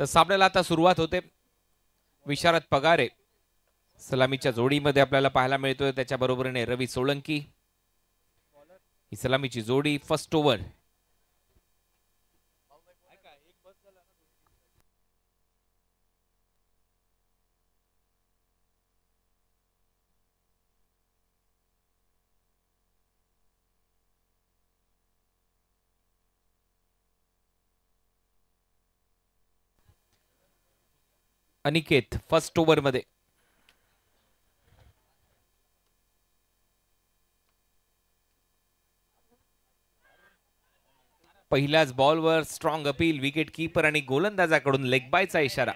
तर सामन्याला आता सुरुवात होते विशारद पगारे सलामीच्या जोडीमध्ये आपल्याला पाहायला मिळतोय बरोबरीने रवी सोळंकी ही सलामीची जोडी फर्स्ट ओव्हर अनिकेत फर्स्ट ओव्हरमध्ये पहिल्याच बॉलवर स्ट्रॉंग अपील विकेट किपर आणि गोलंदाजाकडून लेग बायचा इशारा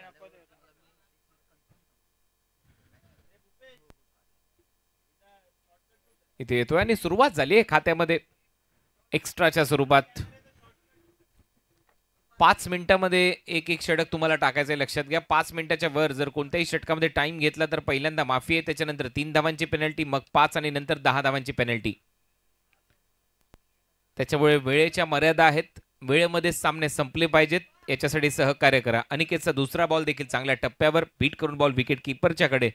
इथे येतोय आणि सुरुवात झाली आहे खात्यामध्ये एक्स्ट्राच्या स्वरूपात पाच मिनिटामध्ये एक एक षटक तुम्हाला टाकायचं आहे लक्षात घ्या पाच मिनिटाच्या वर जर कोणत्याही षटकामध्ये टाइम घेतला तर पहिल्यांदा माफी आहे त्याच्यानंतर तीन धावांची पेनल्टी मग पाच आणि नंतर दहा धावांची पेनल्टी त्याच्यामुळे वेळेच्या मर्यादा आहेत वेळेमध्ये सामने संपले पाहिजेत याच्यासाठी सहकार्य करा अनिकेतचा दुसरा बॉल देखील चांगल्या टप्प्यावर बीट करून बॉल विकेट किपरच्याकडे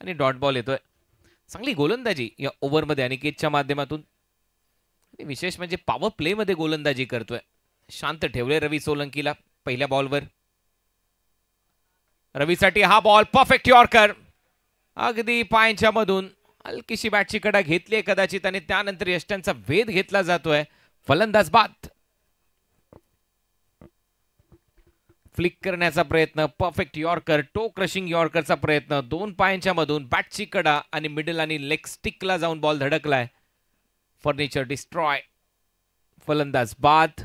आणि डॉट बॉल येतोय चांगली गोलंदाजी या ओव्हरमध्ये अनिकेतच्या माध्यमातून विशेष म्हणजे पावर प्लेमध्ये गोलंदाजी करतोय शांत ठेवले रवी सोलंकीला पहिल्या बॉलवर रवीसाठी हा बॉल परफेक्ट यॉर्कर अगदी पायांच्या मधून हलकीशी बॅटची कडा घेतली कदाचित आणि त्यानंतर यष्ट्यांचा वेध घेतला जातोय फलंदाज बाद फ्लिक करण्याचा प्रयत्न परफेक्ट यॉर्कर टो क्रशिंग यॉर्करचा प्रयत्न दोन पायांच्या मधून बॅटची कडा आणि मिडल आणि लेग स्टिकला जाऊन बॉल धडकलाय फर्निचर डिस्ट्रॉय फलंदाज बाद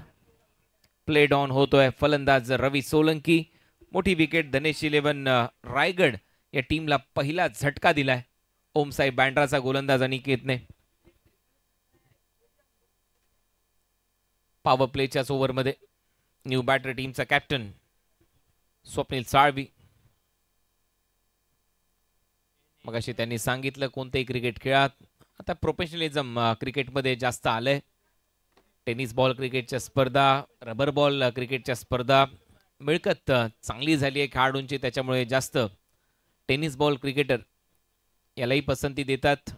प्ले डॉन होतोय फलंदाज रवी सोलंकी मोठी विकेट धनेश इलेवन रायगड या टीमला पहिला झटका दिलाय ओमसाई बँड्राचा गोलंदाज अनिकेतने पावर प्लेच्याच ओव्हरमध्ये न्यू बॅटर टीमचा कॅप्टन स्वप्नील साळवी मग अशी त्यांनी सांगितलं कोणतेही क्रिकेट खेळात आता प्रोफेशनलिझम क्रिकेटमध्ये जास्त आलंय टेनिस बॉल क्रिकेटच्या स्पर्धा रबर बॉल क्रिकेटच्या स्पर्धा मिळकत चांगली झाली आहे खेळाडूंची त्याच्यामुळे जास्त टेनिस बॉल क्रिकेटर यालाही पसंती देतात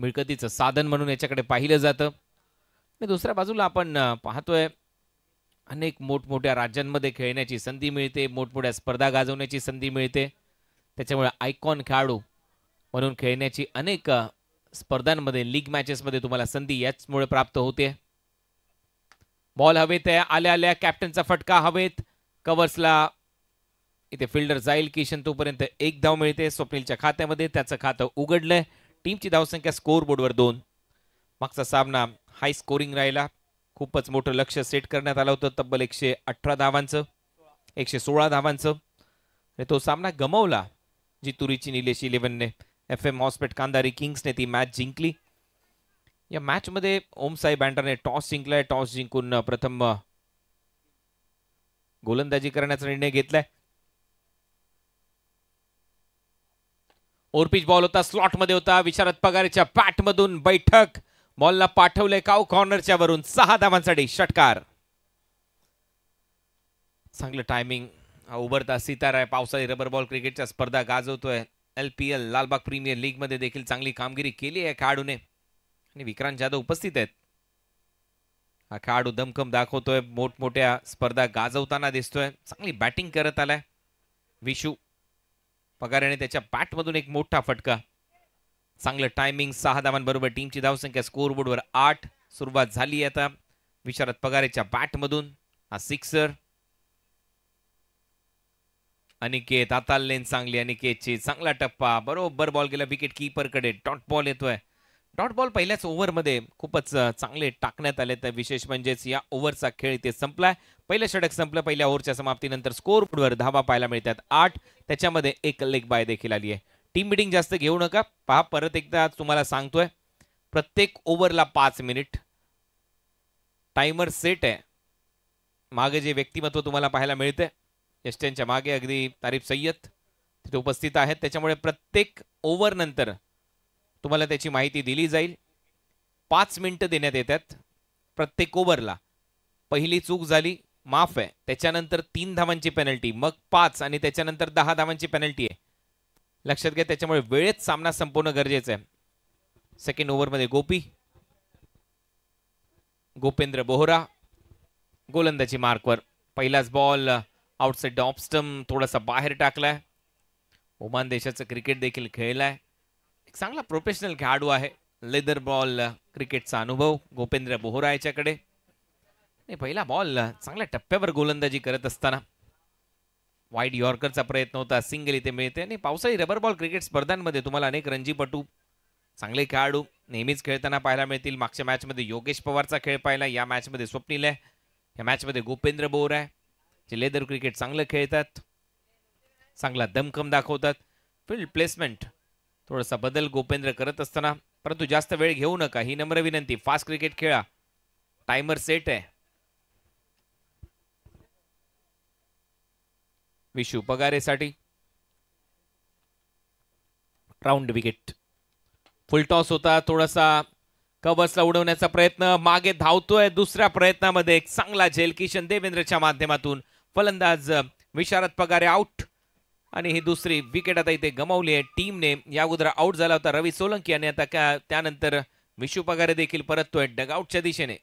मिळकतीचं साधन म्हणून याच्याकडे पाहिलं जातं आणि दुसऱ्या बाजूला आपण पाहतोय अनेक मोठमोठ्या राज्यांमध्ये खेळण्याची संधी मिळते मोठमोठ्या स्पर्धा गाजवण्याची संधी मिळते त्याच्यामुळे आयकॉन खेळाडू म्हणून खेळण्याची अनेक स्पर्धांमध्ये लीग मॅचेसमध्ये तुम्हाला संधी याचमुळे प्राप्त होते बॉल हवेत आहे आल्या आल्या कॅप्टनचा फटका हवेत कवर्सला इथे फिल्डर जाईल किशन तोपर्यंत एक धाव मिळते स्वप्नीलच्या खात्यामध्ये त्याचं खातं उघडलंय टीमची धावसंख्या स्कोर बोर्डवर दोन मागचा सामना हाय स्कोरिंग राहिला खूपच मोठं लक्ष सेट करण्यात आलं होतं तब्बल एकशे अठरा धावांचं एकशे सोळा धावांचं आणि तो सामना गमवला जी तुरीची निलेश इलेव्हनने एफ एम हॉस्पेट कांदारी किंग्सने ती मॅच जिंकली या मॅचमध्ये ओमसाई बँडरने टॉस जिंकलाय टॉस जिंकून प्रथम गोलंदाजी करण्याचा निर्णय घेतलाय ओरपीच बॉल होता स्लॉट मध्ये होता विचारत पगारेच्या बॅट मधून बैठक बॉलला पाठवलंय काव कॉर्नरच्या वरून सहा धावांसाठी षटकार चांगलं टायमिंग उभरता सितार आहे पावसाळी रबर बॉल क्रिकेटच्या स्पर्धा गाजवतोय L P L Lalbaug premier league मध्ये देखील चांगली कामगिरी केली आहे खेळाडूने आणि विक्रांत जाधव उपस्थित आहेत हा खेळाडू दमकम दाखवतोय मोठमोठ्या स्पर्धा गाजवताना दिसतोय चांगली बॅटिंग करत आलाय विशू पगारेने त्याच्या बॅटमधून एक मोठा फटका चांगलं टायमिंग सहा धावांबरोबर टीमची धावसंख्या स्कोअरबोर्डवर आठ सुरुवात झाली आता विशारात पगारेच्या बॅटमधून हा सिक्सर अनिकेत आता लेन चांगली अनिकेतची चांगला टप्पा बरोबर बॉल गेला विकेट किपरकडे डॉट बॉल येतोय डॉट बॉल पहिल्याच ओव्हरमध्ये खूपच चांगले टाकण्यात आले तर विशेष म्हणजेच या ओव्हरचा खेळ इथे संपलाय पहिलं षटक संपलं पहिल्या ओव्हरच्या समाप्तीनंतर स्कोर बोर्डवर धावा पाहायला मिळतात आठ त्याच्यामध्ये एक लेग बाय देखील आली आहे टीम मिटिंग जास्त घेऊ नका पहा परत एकदा तुम्हाला सांगतोय प्रत्येक ओव्हरला पाच मिनिट टायमर सेट आहे मागे जे व्यक्तिमत्व तुम्हाला पाहायला मिळते यष्ट्यांच्या मागे अगदी तारीफ सय्यद तिथे उपस्थित आहेत त्याच्यामुळे प्रत्येक ओव्हरनंतर नंतर तुम्हाला त्याची माहिती दिली जाईल पाच मिनटं देण्यात येतात प्रत्येक ओव्हरला पहिली चूक झाली माफ आहे त्याच्यानंतर तीन धावांची पेनल्टी मग पाच आणि त्याच्यानंतर दहा धावांची पेनल्टी आहे लक्षात घ्या त्याच्यामुळे वेळेत सामना संपवणं गरजेचं आहे सेकंड ओव्हरमध्ये गोपी गोपेंद्र बोहरा गोलंदाजी मार्कवर पहिलाच बॉल आउटसाइड ऑप्स्टम थोडासा बाहेर टाकलाय ओमान देशाचं क्रिकेट देखील खेळलाय एक चांगला प्रोफेशनल खेळाडू आहे लेदर बॉल क्रिकेटचा अनुभव गोपेंद्र बोहरा याच्याकडे पहिला बॉल चांगल्या टप्प्यावर गोलंदाजी करत असताना वाईट यॉर्करचा प्रयत्न होता सिंगल इथे मिळते आणि पावसाळी रबर बॉल क्रिकेट स्पर्धांमध्ये तुम्हाला अनेक रणजीपटू चांगले खेळाडू नेहमीच खेळताना पाहायला मिळतील मागच्या मॅचमध्ये योगेश पवारचा खेळ पाहिला या मॅचमध्ये स्वप्नील आहे या मॅचमध्ये गोपेंद्र बोर आहे जे लेदर क्रिकेट चांगलं खेळतात चांगला दमकम दाखवतात फील्ड प्लेसमेंट थोडासा बदल गोपेंद्र करत असताना परंतु जास्त वेळ घेऊ नका ही नम्र विनंती फास्ट क्रिकेट खेळा टायमर सेट आहे विशू पगारेसाठी राऊंड विकेट फुल टॉस होता थोडासा कवर्सला उडवण्याचा प्रयत्न मागे धावतोय दुसऱ्या प्रयत्नामध्ये एक चांगला झेल किशन देवेंद्रच्या माध्यमातून फलंदाज विशारद पगारे आउट आणि ही दुसरी विकेट आता इथे गमावली आहे टीमने या अगोदर आउट झाला होता रवी सोलंकी आणि आता त्यानंतर विशू पगारे देखील परततोय डगआउटच्या दिशेने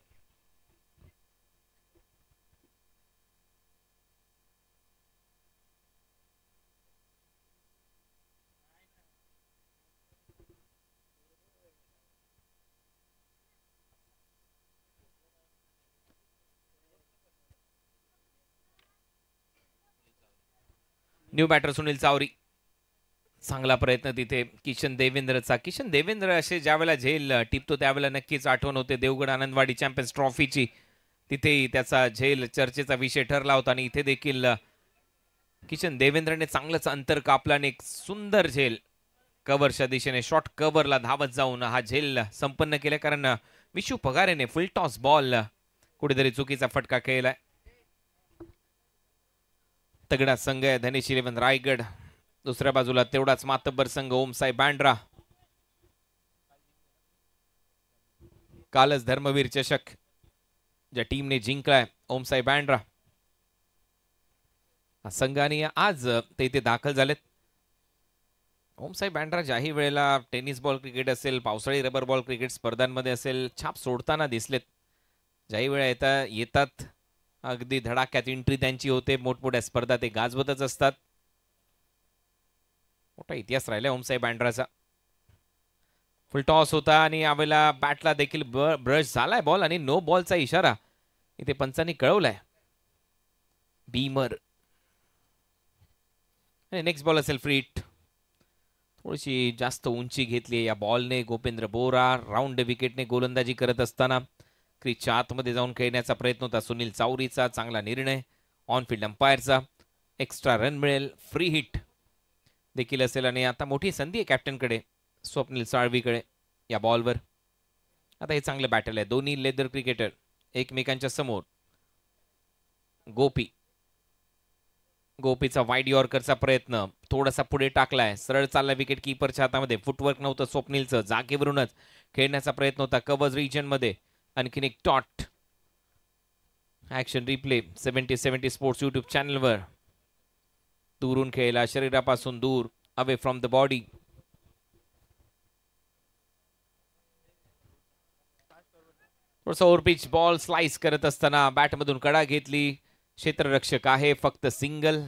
न्यू बॅटर सुनील चावरी चांगला प्रयत्न तिथे किशन देवेंद्रचा किशन देवेंद्र असे ज्यावेळेला झेल टिपतो त्यावेळेला नक्कीच आठवण होते देवगड आनंदवाडी चॅम्पियन्स ट्रॉफीची तिथेही त्याचा झेल चर्चेचा विषय ठरला होता आणि इथे देखील किशन देवेंद्रने चांगलंच अंतर कापलं आणि एक सुंदर झेल कवरच्या दिशेने शॉर्ट कव्हरला धावत जाऊन हा झेल संपन्न केला कारण विशू पगारेने फुल टॉस बॉल कुठेतरी चुकीचा फटका खेळलाय तगडा संघ आहे धनेश इलेव्हन रायगड दुसऱ्या बाजूला तेवढाच मातब्बर संघ ओमसाई बँड्रा कालच धर्मवीर चषक ज्या टीमने जिंकलाय ओमसाई बँड्रा संघाने आज ते इथे दाखल झालेत ओमसाई बँड्रा ज्याही वेळेला टेनिस बॉल क्रिकेट असेल पावसाळी रबर बॉल क्रिकेट स्पर्धांमध्ये असेल छाप सोडताना दिसलेत ज्याही वेळा येता येतात अगदी धडाक्यात एंट्री त्यांची होते मोठमोठ्या स्पर्धा ते गाजवतच असतात मोठा इतिहास राहिला ओमसाई बँड्राचा फुल टॉस होता आणि यावेळेला बॅटला देखील ब्रश झालाय बॉल आणि नो बॉलचा इशारा इथे पंचांनी कळवलाय बीमर नेक्स्ट बॉल असेल फ्रीट थोडीशी जास्त उंची घेतली या बॉलने गोपेंद्र बोरा राऊंड विकेटने गोलंदाजी करत असताना क्रीजच्या आतमध्ये जाऊन खेळण्याचा प्रयत्न होता सुनील चावरीचा चांगला निर्णय ऑन फील्ड अंपायरचा एक्स्ट्रा रन मिळेल फ्री हिट देखील असेल आणि आता मोठी संधी आहे कॅप्टनकडे स्वप्नील साळवीकडे या बॉलवर आता हे चांगलं बॅटल आहे दोन्ही लेदर क्रिकेटर एकमेकांच्या समोर गोपी गोपीचा वाईड यॉर्करचा प्रयत्न थोडासा पुढे टाकलाय सरळ चालला विकेट किपरच्या हातामध्ये फुटवर्क नव्हतं स्वप्नीलचं जागेवरूनच खेळण्याचा प्रयत्न होता कवज रिजनमध्ये आणखीन एक टॉट action replay seventy seventy sports YouTube चॅनलवर दुरून खेळला शरीरापासून दूर अवे फ्रॉम द बॉडी थोडस बॉल स्लाइस करत असताना बॅटमधून कडा घेतली क्षेत्ररक्षक आहे फक्त सिंगल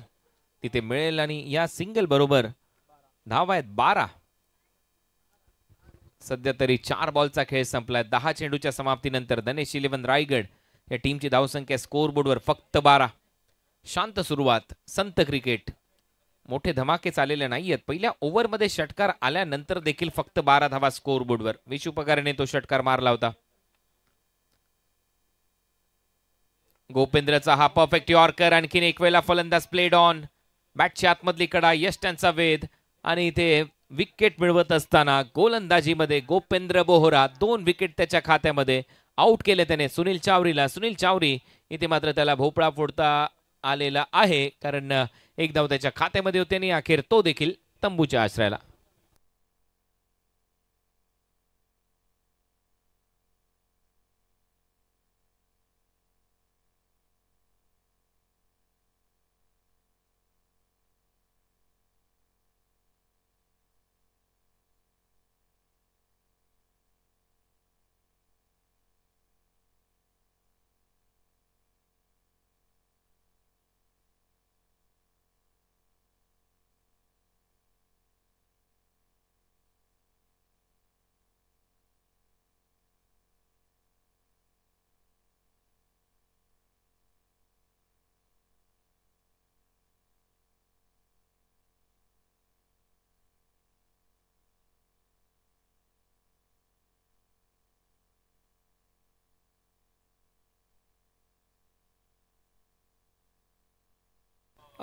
तिथे मिळेल आणि या सिंगल बरोबर धाव आहेत बारा सध्या तरी चार बॉलचा खेळ संपलाय दहा चेंडूच्या समाप्तीनंतर दनेश इलेव्हन रायगड या टीमची धावसंख्या बोर्डवर फक्त बारा शांत सुरुवात संत क्रिकेट मोठे धमाके चाललेले नाही आहेत पहिल्या ओव्हरमध्ये षटकार आल्यानंतर देखील फक्त बारा धावा स्कोअरबोर्डवर बोर्डवर पगारेने तो षटकार मारला होता गोपेंद्रचा हा परफेक्ट यॉर्कर आणखीन एक वेळेला फलंदाज प्लेड ऑन बॅटच्या आतमधली कडा यश त्यांचा वेध आणि इथे विकेट मिळवत असताना गोलंदाजीमध्ये गोपेंद्र बोहरा दोन विकेट त्याच्या खात्यामध्ये आउट केले त्याने सुनील चावरीला सुनील चावरी इथे मात्र त्याला भोपळा फोडता आलेला आहे कारण एक त्याच्या खात्यामध्ये होते आणि अखेर तो देखील तंबूच्या आश्रयाला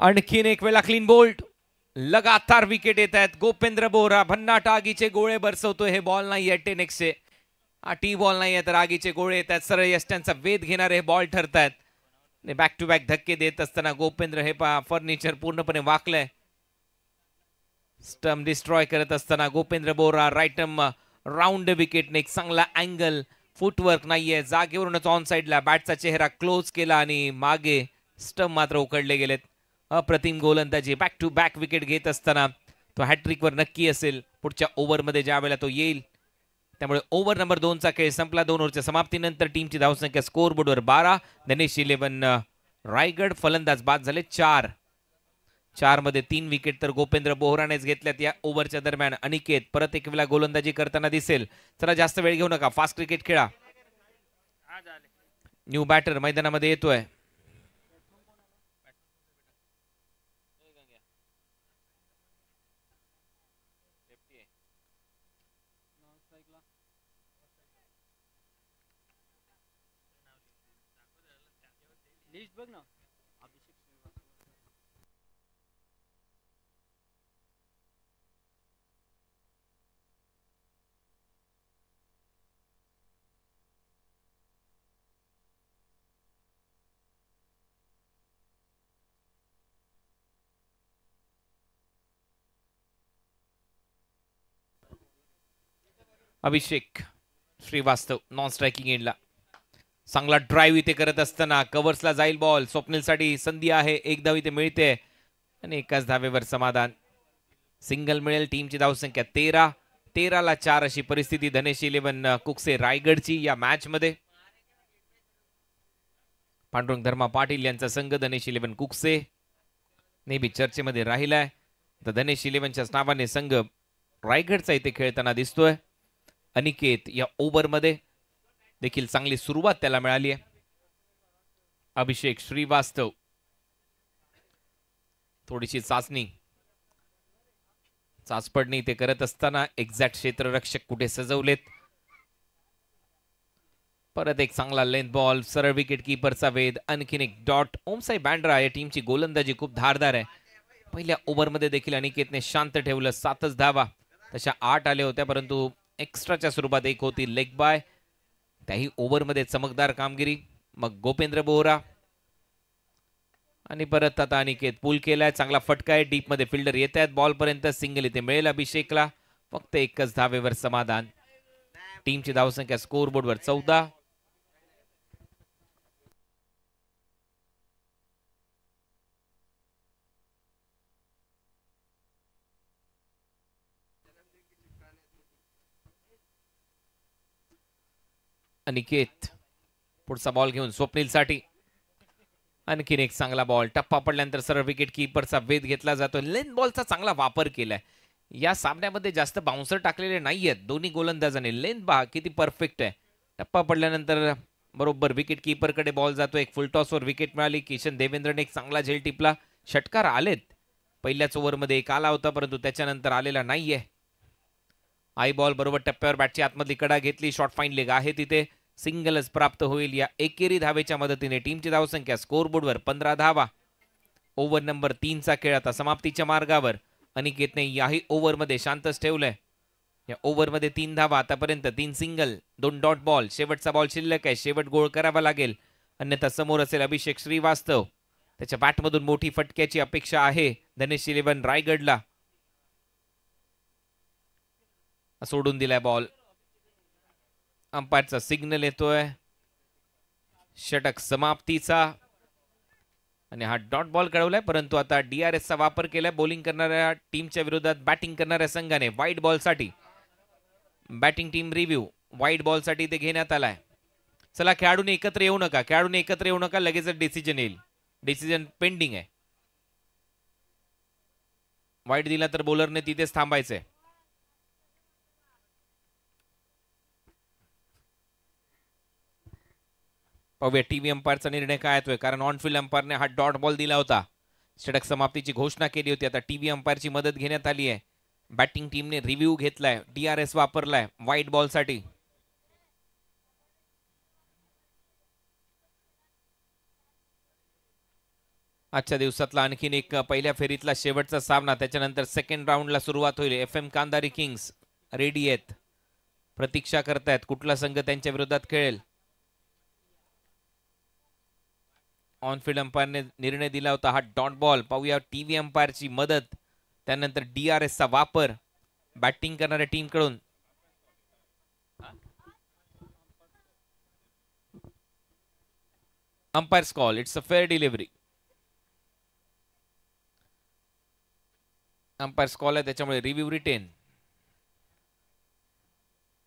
आणखीन एक वेळा क्लीन बोल्ट लगातार विकेट येत आहेत गोपेंद्र बोहरा भन्नाट आगीचे गोळे बरसवतो हे बॉल नाही आहे टेनेक्सचे टी बॉल नाही आहे तर आगीचे गोळे येत आहेत सरळ यष्ट्यांचा वेध घेणारे हे बॉल ठरत आहेत बॅक टू बॅक धक्के देत असताना गोपेंद्र हे पा फर्निचर पूर्णपणे वाकलंय स्टम डिस्ट्रॉय करत असताना गोपेंद्र बोरा रायटम राऊंड विकेटने एक चांगला अँगल फुटवर्क नाहीये जागेवरूनच ऑन साईडला बॅटचा चेहरा क्लोज केला आणि मागे स्टम मात्र उकडले गेलेत अप्रतिम गोलंदाजी बॅक टू बॅक विकेट घेत असताना तो हॅट्रिकवर नक्की असेल पुढच्या ओव्हरमध्ये ज्या वेळेला तो येईल त्यामुळे ओव्हर नंबर दोनचा खेळ संपला दोन ओव्हरच्या समाप्तीनंतर टीमची धावसंख्या स्कोर बोर्डवर बारा धनेश इलेव्हन रायगड फलंदाज बाद झाले चार चारमध्ये तीन विकेट तर गोपेंद्र बोहरानेच घेतल्यात या ओव्हरच्या दरम्यान अनिकेत परत एक वेळा गोलंदाजी करताना दिसेल चला जास्त वेळ घेऊ नका फास्ट क्रिकेट खेळा न्यू बॅटर मैदानामध्ये येतोय बघ ना अभिषेक अभिषेक श्रीवास्तव नॉन स्ट्रायकिंग एंडला चांगला ड्राईव्ह इथे करत असताना कव्हर्सला जाईल बॉल स्वप्नीलसाठी संधी आहे एक धाव इथे मिळते आणि एकाच धावेवर समाधान सिंगल मिळेल टीमची धावसंख्या तेरा तेराला चार अशी परिस्थिती धनेश इलेव्हन कुकसे रायगडची या मॅच मध्ये पांडुरंग धर्मा पाटील यांचा संघ धनेश इलेव्हन कुकसे नेहमी चर्चेमध्ये राहिलाय तर धनेश इलेव्हनच्या नावाने संघ रायगडचा इथे खेळताना दिसतोय अनिकेत या ओव्हरमध्ये देखील चांगली सुरुवात त्याला मिळाली आहे अभिषेक श्रीवास्तव थोडीशी चाचणी चाचपडणी ते करत असताना एक्झॅक्ट क्षेत्ररक्षक कुठे सजवलेत परत एक चांगला लेंथ बॉल सरळ विकेट किपरचा वेध आणखीन एक डॉट ओमसाई बँड्रा या टीमची गोलंदाजी खूप धारदार आहे पहिल्या ओव्हरमध्ये देखील अनिकेतने शांत ठेवलं सातच धावा तशा आठ आल्या होत्या परंतु एक्स्ट्राच्या स्वरूपात एक होती लेग बाय त्याही ओव्हरमध्ये चमकदार कामगिरी मग गोपेंद्र बोहरा आणि परत आता अनिकेत पूल केलाय चांगला फटका आहे डीपमध्ये फिल्डर येत आहेत बॉलपर्यंत सिंगल इथे मिळेल अभिषेकला फक्त एकच धावेवर समाधान टीमची धावसंख्या स्कोअर बोर्डवर चौदा अनिकेत पुढचा बॉल घेऊन स्वप्नीलसाठी आणखीन एक चांगला बॉल टप्पा पडल्यानंतर सरळ विकेट किपरचा वेध घेतला जातो लेन बॉलचा चांगला वापर केलाय या सामन्यामध्ये जास्त बाउन्सर टाकलेले नाही आहेत दोन्ही गोलंदाजाने लेन बा किती परफेक्ट आहे टप्पा पडल्यानंतर बरोबर विकेट किपरकडे बॉल जातो एक फुलटॉसवर विकेट मिळाली किशन देवेंद्रने एक चांगला झेल टिपला षटकार आलेत पहिल्याच ओव्हरमध्ये एक आला होता परंतु त्याच्यानंतर आलेला नाहीये आई बॉल बरोबर टप्प्यावर बॅटची आतमधली कडा घेतली शॉर्ट फाईन लेग आहे तिथे सिंगलच प्राप्त होईल या एकेरी धावेच्या मदतीने टीमची धावसंख्या स्कोरबोर्डवर पंधरा धावा ओव्हर नंबर चा खेळ आता समाप्तीच्या मार्गावर अनिकेतने याही ओव्हरमध्ये शांतच ठेवलंय या ओव्हरमध्ये तीन धावा आतापर्यंत तीन सिंगल दोन डॉट बॉल शेवटचा बॉल शिल्लक आहे शेवट गोळ करावा लागेल अन्यथा समोर असेल अभिषेक श्रीवास्तव त्याच्या बॅटमधून मोठी फटक्याची अपेक्षा आहे धनेश इलेव्हन रायगडला सोडून दिलाय बॉल अंपायरचा सिग्नल येतोय षटक समाप्तीचा आणि हा डॉट बॉल कळवलाय परंतु आता चा वापर केलाय बॉलिंग करणाऱ्या टीमच्या विरोधात बॅटिंग करणाऱ्या संघाने वाईट बॉलसाठी बॅटिंग टीम रिव्ह्यू वाईट बॉलसाठी ते घेण्यात आलाय चला खेळाडूने एकत्र येऊ नका खेळाडूने एकत्र येऊ नका लगेचच डिसिजन येईल डिसिजन पेंडिंग आहे वाईट दिला तर बॉलरने तिथेच थांबायचंय पाहूया व्ही अंपायरचा निर्णय काय येतोय कारण ऑन फील्ड अंपायरने हा डॉट बॉल दिला होता षटक समाप्तीची घोषणा केली होती आता टीव्ही अंपायरची मदत घेण्यात आली आहे बॅटिंग टीमने रिव्ह्यू घेतलाय डी आर एस वापरलाय व्हाईट बॉलसाठी आजच्या दिवसातला आणखीन एक पहिल्या फेरीतला शेवटचा सामना त्याच्यानंतर सेकंड राऊंडला सुरुवात होईल F M Kandari kings ready आहेत प्रतीक्षा करतायत कुठला संघ त्यांच्या विरोधात खेळेल ऑन फील्ड अंपायरने निर्णय दिला होता हा डॉट बॉल पाहूया टी व्ही अंपायरची मदत त्यानंतर डी आर एसचा वापर बॅटिंग करणाऱ्या टीमकडून umpire call it's a fair delivery umpire call आहे त्याच्यामुळे रिव्ह्यू रिटेन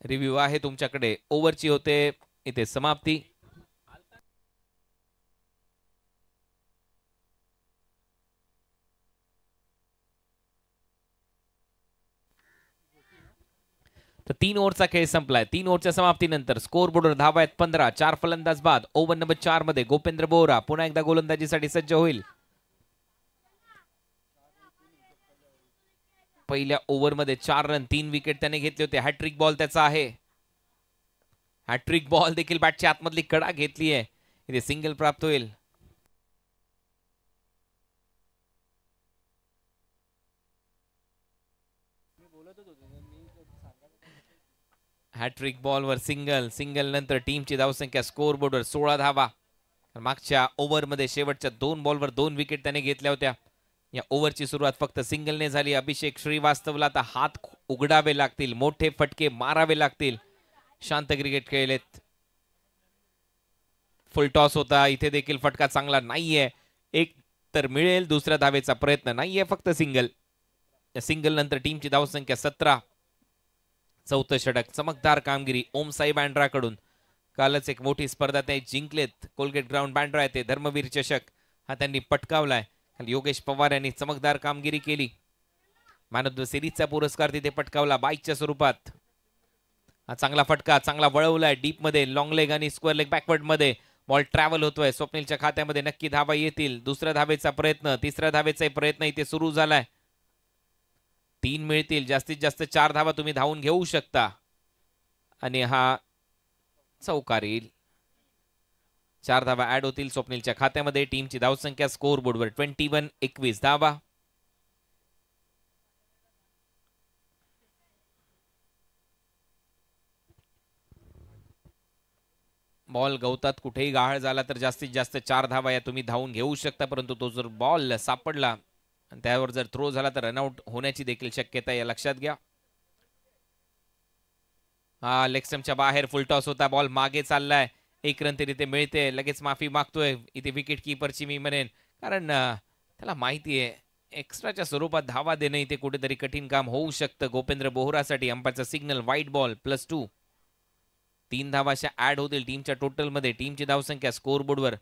रिव्ह्यू आहे तुमच्याकडे ओव्हरची होते इथे समाप्ती तर तीन ओव्हरचा खेळ संपलाय तीन ओव्हरच्या समाप्तीनंतर स्कोर बोर्डवर धावा आहेत पंधरा चार फलंदाज बाद ओव्हर नंबर चार मध्ये गोपेंद्र बोहरा पुन्हा एकदा गोलंदाजीसाठी सज्ज होईल पहिल्या ओव्हरमध्ये चार रन तीन विकेट त्याने घेतले होते हॅट्रिक बॉल त्याचा आहे हॅट्रिक बॉल देखील बॅटच्या आतमधली कडा घेतली आहे इथे सिंगल प्राप्त होईल हॅट्रिक बॉलवर सिंगल सिंगल नंतर टीमची धावसंख्या स्कोअर बोर्डवर सोळा धावा मागच्या ओव्हरमध्ये शेवटच्या दोन बॉलवर दोन विकेट त्याने घेतल्या होत्या या ओव्हरची सुरुवात फक्त सिंगलने झाली अभिषेक श्रीवास्तवला आता हात उघडावे लागतील मोठे फटके मारावे लागतील शांत क्रिकेट खेळलेत फुल टॉस होता इथे देखील फटका चांगला नाहीये एक तर मिळेल दुसऱ्या धावेचा प्रयत्न नाहीये फक्त सिंगल या सिंगल नंतर टीमची धावसंख्या सतरा चौथं षटक चमकदार कामगिरी ओमसाई कडून कालच एक मोठी स्पर्धा ते जिंकलेत कोलगेट ग्राउंड बँड्रा येथे धर्मवीर चषक हा त्यांनी पटकावलाय योगेश पवार यांनी चमकदार कामगिरी केली मॅन ऑफ द सिरीजचा पुरस्कार तिथे पटकावला बाईकच्या स्वरूपात हा चांगला फटका चांगला वळवलाय डीपमध्ये लॉंग लेग आणि स्क्वेअर लेग बॅकवर्डमध्ये बॉल ट्रॅव्हल होतोय स्वप्नीलच्या खात्यामध्ये नक्की धावा येतील दुसऱ्या धावेचा प्रयत्न तिसऱ्या धावेचा प्रयत्न इथे सुरू झालाय तीन मिळतील जास्तीत जास्त चार धावा तुम्ही धावून घेऊ शकता आणि हा चौकार येईल चार धावा ऍड होतील स्वप्नीलच्या खात्यामध्ये टीमची धावसंख्या स्कोर बोर्डवर ट्वेंटी वन एकवीस धावा बॉल गवतात कुठेही गाळ झाला तर जास्तीत जास्त चार धावा या तुम्ही धावून घेऊ शकता परंतु तो जर बॉल सापडला त्यावर जर थ्रो झाला तर रनआउट होण्याची देखील शक्यता या लक्षात घ्या हा लेक्समच्या बाहेर फुलटॉस होता बॉल मागे चाललाय एक रन तरी ते मिळते लगेच माफी मागतोय इथे विकेट किपरची मी म्हणेन कारण त्याला माहिती आहे एक्स्ट्राच्या स्वरूपात धावा देणं इथे कुठेतरी कठीण काम होऊ शकतं गोपेंद्र बोहरासाठी अंपाचा signal white ball plus two तीन धावा अशा ऍड होतील टीमच्या टोटलमध्ये टीमची धावसंख्या स्कोअरबोर्डवर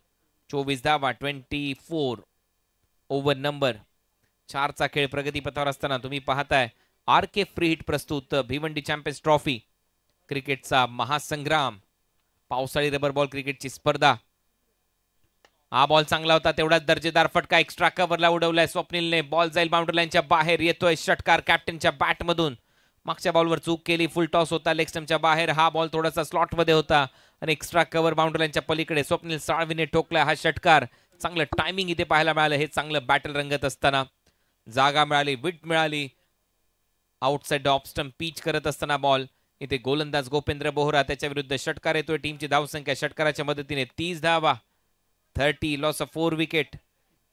चोवीस धावा ट्वेंटी फोर ओव्हर नंबर चारचा खेळ प्रगतीपथावर असताना तुम्ही पाहताय आर के फ्री हिट प्रस्तुत भिवंडी चॅम्पियन्स ट्रॉफी क्रिकेटचा महासंग्राम पावसाळी रबर बॉल क्रिकेटची स्पर्धा हा बॉल चांगला होता तेवढाच दर्जेदार फटका एक्स्ट्रा कव्हरला उडवलाय स्वप्नीलने बॉल जाईल बाउंड्री बाहेर येतोय षटकार कॅप्टनच्या बॅटमधून मागच्या बॉलवर चूक केली फुल टॉस होता लेगस्टमच्या बाहेर हा बॉल थोडासा स्लॉटमध्ये होता आणि एक्स्ट्रा कव्हर बाउंड्री पलीकडे स्वप्नील साळवीने ठोकला हा षटकार चांगलं टायमिंग इथे पाहायला मिळालं हे चांगलं बॅटल रंगत असताना जागा मिळाली विट मिळाली आउटसाईड ऑपस्टम पीच करत असताना बॉल इथे गोलंदाज गोपेंद्र बोहरा त्याच्या विरुद्ध षटकार येतोय टीमची धावसंख्या षटकाराच्या मदतीने तीस धावा thirty loss of four wicket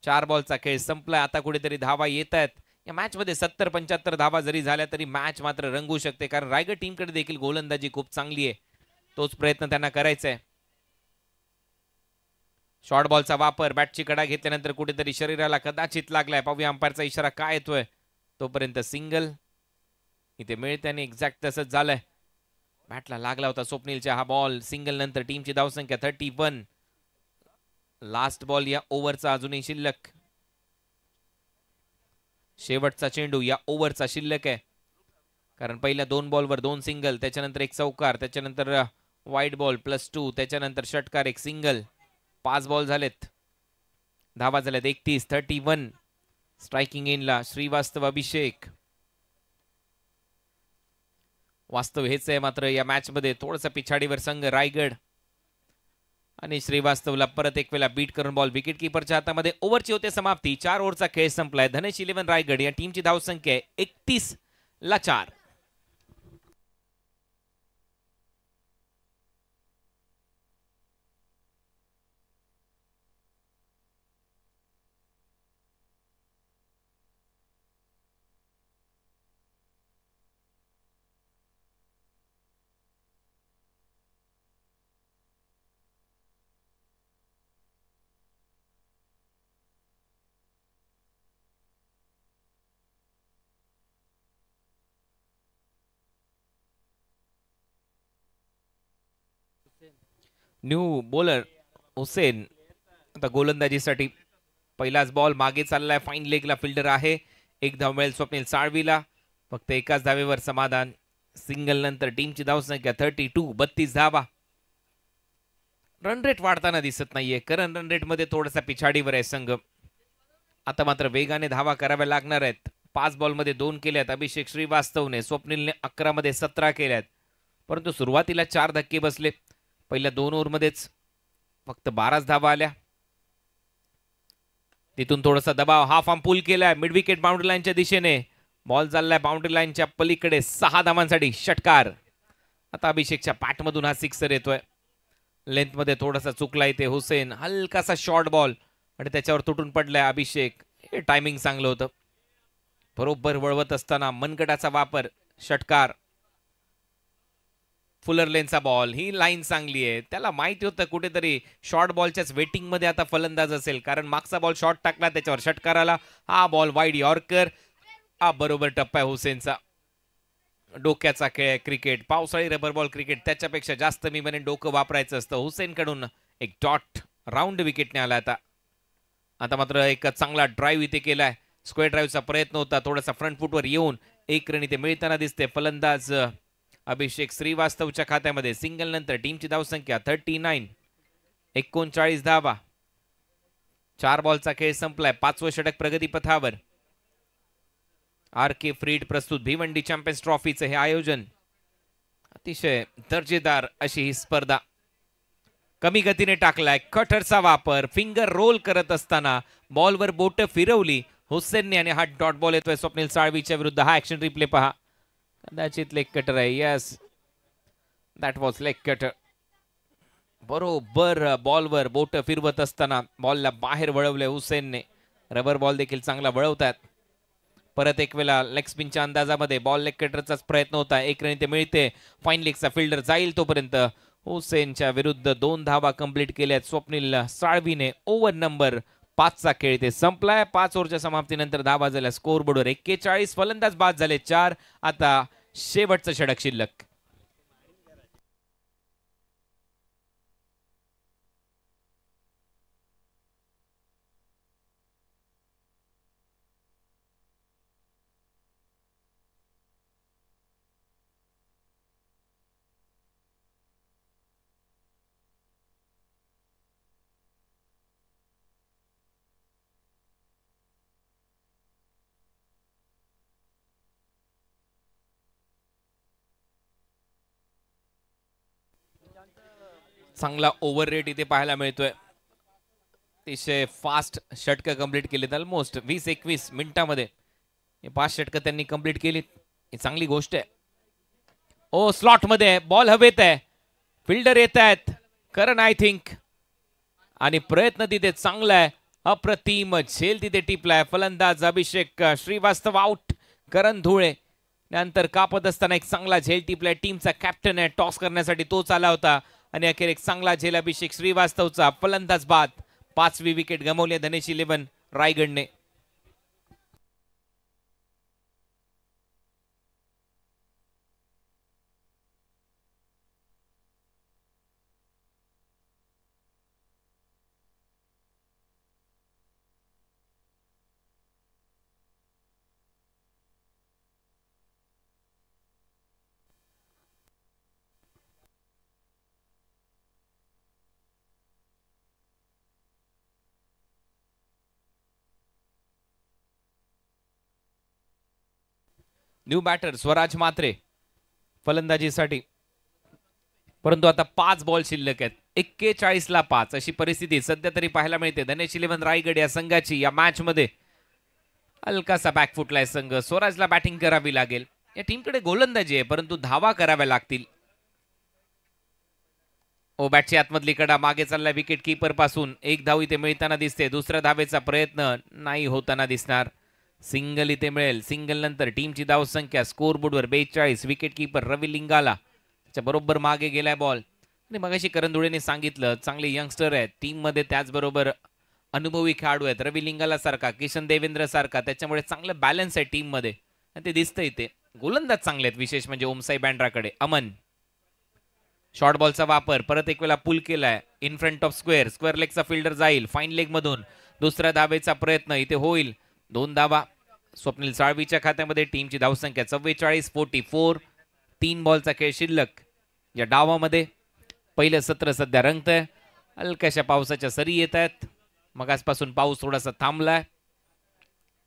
चार बॉलचा खेळ संपला आता कुठेतरी धावा येत आहेत या मॅचमध्ये सत्तर पंच्याहत्तर धावा जरी झाल्या तरी मॅच मात्र रंगू शकते कारण रायगड टीमकडे देखील गोलंदाजी खूप चांगली आहे तोच प्रयत्न त्यांना करायचा आहे शॉर्ट बॉलचा वापर बॅटची कडा घेतल्यानंतर कुठेतरी शरीराला कदाचित लागलाय पाहूया अंपायरचा इशारा काय येतोय तोपर्यंत सिंगल इथे मिळते आणि एक्झॅक्ट तसंच झालंय बॅटला लागला होता स्वप्नीलच्या हा बॉल सिंगल नंतर टीमची धावसंख्या थर्टी वन लास्ट बॉल या ओव्हरचा अजूनही शिल्लक शेवटचा चेंडू या ओव्हरचा शिल्लक आहे कारण पहिल्या दोन बॉलवर दोन सिंगल त्याच्यानंतर एक चौकार त्याच्यानंतर वाईट बॉल प्लस टू त्याच्यानंतर षटकार एक सिंगल पाच बॉल झालेत धावा झाल्यात एकतीस थर्टी वन स्ट्रायकिंग इनला श्रीवास्तव अभिषेक वास्तव हेच आहे मात्र या मॅच मध्ये थोडस पिछाडीवर संघ रायगड आणि श्रीवास्तवला परत एक वेळा बीट करून बॉल विकेट किपरच्या हातामध्ये ओव्हरची होते समाप्ती चार ओव्हरचा खेळ संपलाय धनेश इलेव्हन रायगड या टीमची धावसंख्या आहे एकतीस ला चार न्यू बॉलर हुसेन आता गोलंदाजीसाठी पहिलाच बॉल मागे चाललाय फाईन लेगला फिल्डर आहे एक धाव मिळेल स्वप्नील साळवीला फक्त एकाच धावेवर समाधान सिंगल नंतर टीमची धावसंख्या थर्टी टू बत्तीस धावा रन रेट वाढताना दिसत नाहीये करण रन रेटमध्ये थोडासा पिछाडीवर आहे संघ आता मात्र वेगाने धावा कराव्या लागणार आहेत पाच बॉलमध्ये दोन केल्यात अभिषेक श्रीवास्तवने स्वप्नीलने अकरामध्ये सतरा केल्यात परंतु सुरुवातीला चार धक्के बसले पहिल्या दोन ओव्हरमध्येच फक्त बाराच धावा आल्या तिथून थोडासा दबाव हा फॉर्म पूल केलाय मिड विकेट बाउंड्री लाईनच्या दिशेने बॉल चाललाय बाउंड्री लाईनच्या पलीकडे सहा धावांसाठी षटकार आता अभिषेकच्या पाठमधून हा सिक्सर येतोय लेंथमध्ये थोडासा चुकला इथे हुसेन हलकासा शॉर्ट बॉल आणि त्याच्यावर तुटून पडलाय अभिषेक हे टायमिंग चांगलं होतं बरोबर वळवत असताना मनगटाचा वापर षटकार फुलर लेनचा बॉल ही लाईन चांगली आहे त्याला माहिती होतं कुठेतरी शॉर्ट बॉलच्याच वेटिंगमध्ये आता फलंदाज असेल कारण मागचा बॉल शॉर्ट टाकला त्याच्यावर षटकार आला हा बॉल वाईड यॉर्कर हा बरोबर टप्पा आहे हुसेनचा डोक्याचा खेळ क्रिकेट पावसाळी रबर बॉल क्रिकेट त्याच्यापेक्षा जास्त मी म्हणे डोकं वापरायचं असतं हुसेनकडून एक डॉट राऊंड विकेटने आला आता आता मात्र एक चांगला ड्राईव्ह इथे केलाय स्क्वेअर ड्राईव्हचा प्रयत्न होता थोडासा फ्रंट फुटवर येऊन एक रन इथे मिळताना दिसते फलंदाज अभिषेक श्रीवास्तवच्या खात्यामध्ये सिंगल नंतर टीमची धावसंख्या थर्टी नाईन एकोणचाळीस धावा चार बॉलचा खेळ संपलाय पाचवं षटक प्रगतीपथावर आर के फ्रीड प्रस्तुत भिवंडी चॅम्पियन्स ट्रॉफीचं हे आयोजन अतिशय दर्जेदार अशी ही स्पर्धा कमी गतीने टाकलाय कटरचा वापर फिंगर रोल करत असताना बॉलवर बोट फिरवली हुसेनने आणि हा डॉट बॉल येतोय स्वप्नील साळवीच्या विरुद्ध हा ऍक्शन रिप्ले पहा कदाचित लेग कटर आहे yes that was leg cutter बरोबर बॉलवर बोट फिरवत असताना बॉलला बाहेर वळवले हुसेनने रबर बॉल देखील चांगला वळवतात परत एक वेळा लेग स्पिनच्या अंदाजामध्ये बॉल लेग कटरचाच प्रयत्न होता एक रन ते मिळते फाईन लेगचा फिल्डर जाईल तोपर्यंत हुसेनच्या विरुद्ध दोन धावा कंप्लीट केल्यात स्वप्नील साळवीने ओव्हर नंबर पाचचा खेळ ते संपलाय पाच ओव्हरच्या समाप्तीनंतर दहा वाजल्या स्कोर बोर्डवर एक्केचाळीस फलंदाज बाद झाले चार आता शेवटचं षडक शिल्लक चांगला ओव्हर रेट इथे पाहायला मिळतोय अतिशय फास्ट षटकं कम्प्लीट केलीत ऑलमोस्ट वीस एकवीस मिनिटामध्ये पाच षटकं त्यांनी कम्प्लीट केलीत ही चांगली गोष्ट आहे ओ स्लॉट मध्ये बॉल हवेत आहे फिल्डर येत आहेत करण आय थिंक आणि प्रयत्न तिथे चांगला आहे अप्रतिम झेल तिथे टिपलाय फलंदाज अभिषेक श्रीवास्तव आउट करण धुळे नंतर कापत असताना एक चांगला झेल टिपलाय टीमचा कॅप्टन आहे टॉस करण्यासाठी तोच आला होता आणि अखेर एक चांगला झेल अभिषेक श्रीवास्तवचा फलंदाज बाद पाचवी विकेट गमवली धनेश इलेव्हन रायगडने न्यू बॅटर स्वराज मात्रे फलंदाजीसाठी परंतु आता पाच बॉल शिल्लक आहेत एक्केचाळीसला पाच अशी परिस्थिती सध्या तरी पाहायला मिळते धनेश इलेव्हन रायगड या संघाची या मॅच मध्ये हलकासा बॅकफुटला संघ स्वराजला बॅटिंग करावी लागेल या टीमकडे गोलंदाजी आहे परंतु धावा कराव्या लागतील ओ बॅटची आतमधली कडा मागे चालला विकेट किपर पासून एक धाव इथे मिळताना दिसते दुसऱ्या धावेचा प्रयत्न नाही होताना दिसणार सिंगल इथे मिळेल सिंगल नंतर टीमची धावसंख्या स्कोरबोर्डवर बेचाळीस विकेट किपर रवी लिंगाला त्याच्या बरोबर मागे गेलाय बॉल आणि मगाशी करंदुळेने सांगितलं चांगले यंगस्टर आहेत टीममध्ये त्याचबरोबर अनुभवी खेळाडू आहेत रवी लिंगाला सारखा किशन देवेंद्र सारखा त्याच्यामुळे चांगलं बॅलन्स आहे टीममध्ये आणि ते दिसतंय ते गोलंदाज चांगले आहेत विशेष म्हणजे ओमसाई बँड्राकडे अमन शॉर्ट बॉलचा वापर परत एक वेळा पूल केलाय in front of square square लेगचा फिल्डर जाईल फाईन लेगमधून दुसऱ्या धावेचा प्रयत्न इथे होईल दोन धावा स्वप्नील साळवीच्या खात्यामध्ये टीमची धावसंख्या चव्वेचाळीस फोर्टी फोर तीन बॉलचा खेळ शिल्लक या डावामध्ये पहिलं सत्र सध्या रंगत आहे हलक्याशा पावसाच्या सरी येत आहेत मग आजपासून पाऊस थोडासा थांबलाय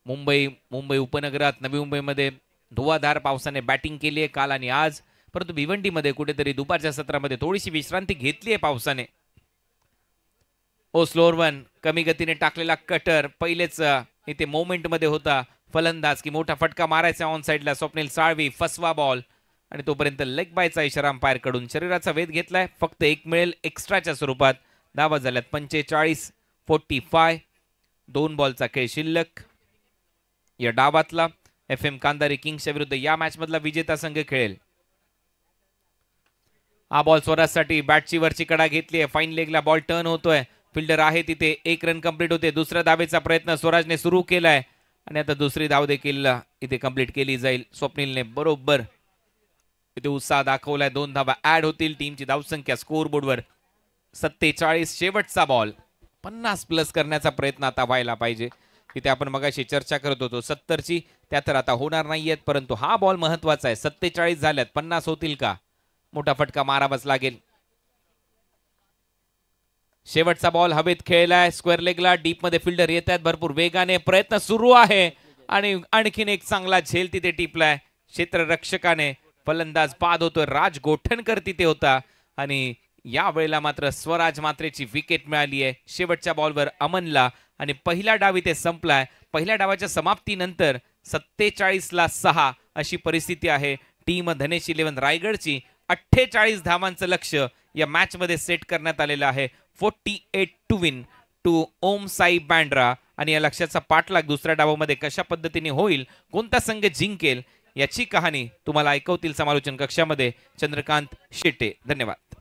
मुंबई मुंबई उपनगरात नवी मुंबईमध्ये धुवाधार पावसाने बॅटिंग केली आहे काल आणि आज परंतु भिवंडीमध्ये कुठेतरी दुपारच्या सत्रामध्ये थोडीशी विश्रांती घेतली आहे पावसाने ओ स्लोअर वन कमी गतीने टाकलेला कटर पहिलेच इथे मोमेंटमध्ये होता फलंदाज की मोठा फटका मारायचा ऑन साईडला स्वप्नील साळवी फसवा बॉल आणि तोपर्यंत लेग बायचा इशारा अंपायरकडून शरीराचा वेध घेतलाय फक्त एक मिळेल एक्स्ट्राच्या स्वरूपात धावा झाल्यात पंचेचाळीस फोर्टी फाय दोन बॉलचा खेळ शिल्लक या डावातला एफ एम कांदारी किंग्सच्या विरुद्ध या मॅचमधला विजेता संघ खेळेल हा बॉल स्वराजसाठी बॅटची वरची कडा घेतली आहे फाईन लेगला बॉल टर्न होतोय फिल्डर आहे तिथे एक रन कंप्लीट होते दुसऱ्या धावेचा प्रयत्न स्वराजने सुरू केलाय आणि आता दुसरी धाव देखील इथे कंप्लीट केली जाईल स्वप्नीलने बरोबर इथे उत्साह दाखवलाय दोन धावा ऍड होतील टीमची धावसंख्या स्कोर बोर्डवर सत्तेचाळीस शेवटचा बॉल पन्नास प्लस करण्याचा प्रयत्न आता व्हायला पाहिजे तिथे आपण मगाशी चर्चा करत होतो सत्तरची त्या तर आता होणार आहेत परंतु हा बॉल महत्वाचा आहे सत्तेचाळीस झाल्यात पन्नास होतील का मोठा फटका मारावाच लागेल शेवटचा बॉल हवेत खेळलाय स्क्वेअर लेगला डीप मध्ये फिल्डर येत आहेत भरपूर वेगाने प्रयत्न सुरू आहे आणि आणखीन एक चांगला झेल तिथे टिपलाय क्षेत्ररक्षकाने फलंदाज बाद होतो राज गोठणकर तिथे होता आणि या वेळेला मात्र स्वराज मात्रेची विकेट मिळाली आहे शेवटच्या बॉलवर अमनला आणि पहिला डाव इथे संपलाय पहिल्या डावाच्या समाप्तीनंतर सत्तेचाळीस ला सहा अशी परिस्थिती आहे टीम धनेश इलेव्हन रायगडची अठ्ठेचाळीस धावांचं लक्ष या मॅच मध्ये सेट करण्यात आलेलं आहे forty eight to win to Om Sai Bandra आणि या लक्ष्याचा पाठलाग दुसऱ्या डावामध्ये कशा पद्धतीने होईल कोणता संघ जिंकेल याची कहाणी तुम्हाला ऐकवतील समालोचन कक्षामध्ये चंद्रकांत शेटे धन्यवाद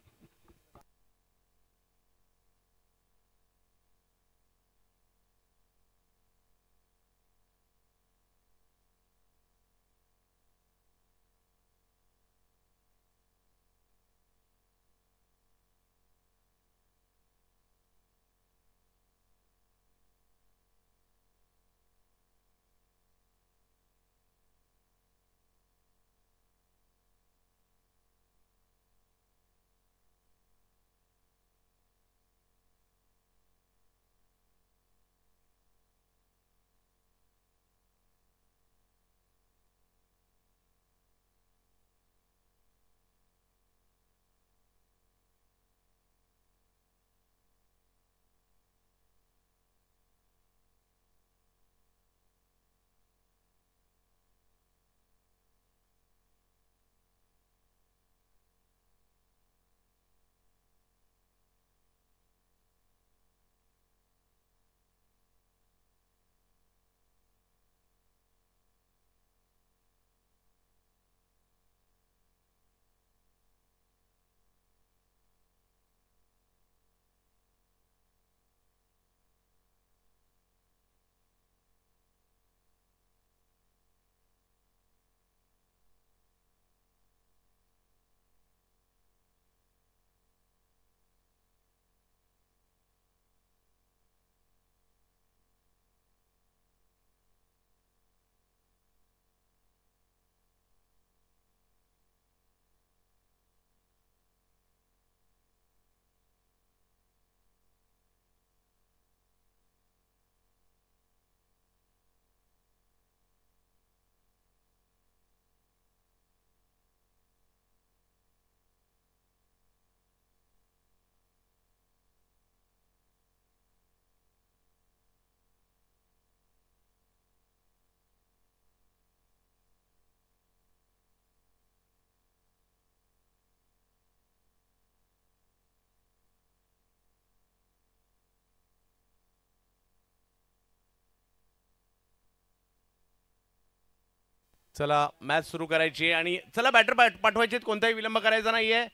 चला मॅच सुरू करायची आणि चला बॅटर पाठवायचे कोणताही विलंब करायचा नाहीये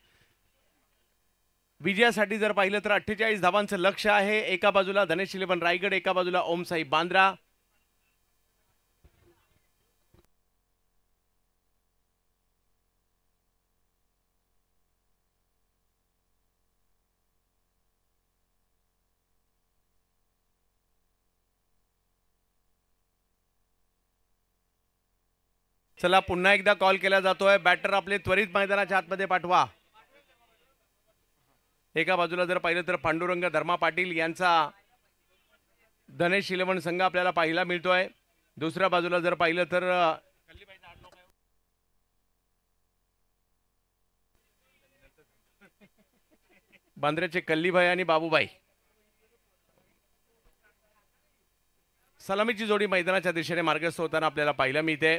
विजयासाठी जर पाहिलं तर अठ्ठेचाळीस धावांचं लक्ष आहे एका बाजूला धनेश शिलेबन रायगड एका बाजूला ओमसाई बांद्रा चला पुन्हा एकदा कॉल केला जातोय बॅटर आपले त्वरित मैदानाच्या आतमध्ये पाठवा एका बाजूला जर पाहिलं तर पांडुरंग धर्मा पाटील यांचा धनेश शिलवण संघ आपल्याला पाहायला मिळतोय दुसऱ्या बाजूला जर पाहिलं तर बांद्र्याचे कल्लीभाई आणि बाबूबाई सलामीची जोडी मैदानाच्या दिशेने मार्गस्थ होताना आपल्याला पाहायला मिळते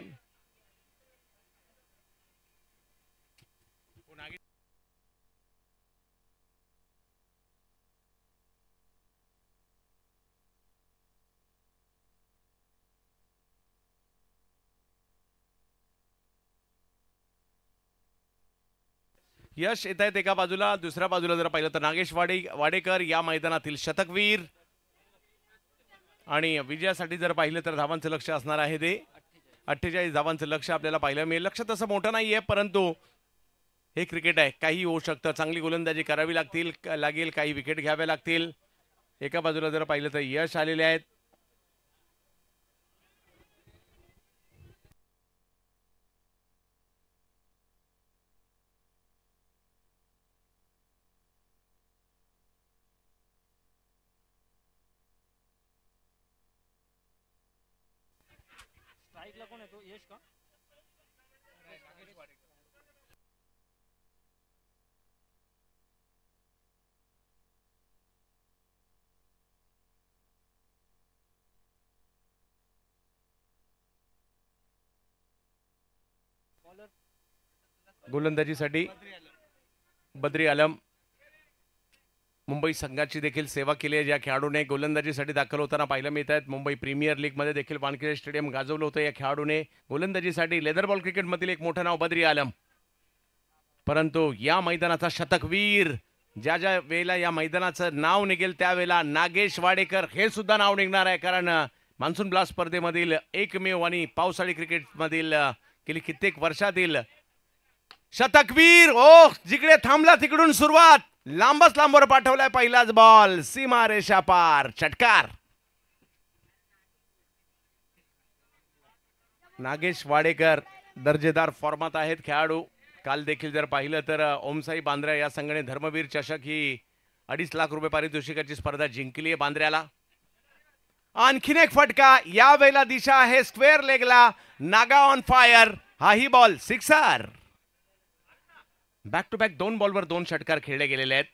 यश येत आहेत एका बाजूला दुसऱ्या बाजूला जर पाहिलं तर नागेश वाडे वाडेकर या मैदानातील शतकवीर आणि विजयासाठी जर पाहिलं तर धावांचं लक्ष असणार आहे ते अठ्ठेचाळीस धावांचं लक्ष आपल्याला पाहिलं मिळेल लक्ष तसं मोठं नाही आहे परंतु हे क्रिकेट आहे काही होऊ शकतं चांगली गोलंदाजी करावी लागतील लागेल काही विकेट घ्याव्या लागतील एका बाजूला जर पाहिलं तर यश आलेले आहेत पहिला कोण येतो यश का गोलंदाजीसाठी बद्री आलम मुंबई संघाची देखील सेवा केली आहे ज्या खेळाडूने गोलंदाजीसाठी दाखल होताना पाहायला मिळत आहेत मुंबई प्रीमियर लीगमध्ये देखील वानखेडे स्टेडियम गाजवलं होतं या खेळाडूने गोलंदाजीसाठी लेदर बॉल क्रिकेटमधील एक मोठं नाव बद्री आलम परंतु या मैदानाचा शतकवीर ज्या ज्या वेळेला या मैदानाचं नाव निघेल त्यावेळेला नागेश वाडेकर हे सुद्धा नाव निघणार आहे कारण मान्सून ब्लास्ट स्पर्धेमधील एकमेव आणि पावसाळी क्रिकेटमधील गेली कित्येक वर्षातील शतकवीर ओह जिकडे थांबला तिकडून सुरुवात लांबच लांबवर पाठवलाय पहिलाच बॉल सीमा रेषा पार चटकार नागेश वाडेकर दर्जेदार फॉर्मात आहेत खेळाडू काल देखील जर पाहिलं तर ओमसाई बांद्र्या या संघाने धर्मवीर चषक ही अडीच लाख रुपये पारितोषिकाची स्पर्धा जिंकली आहे बांद्र्याला आणखीन एक फटका यावेळेला दिशा आहे स्क्वेअर लेगला नागा ऑन फायर हाही ball sixer back to back दोन बॉलवर दोन षटकार खेळले गेलेले आहेत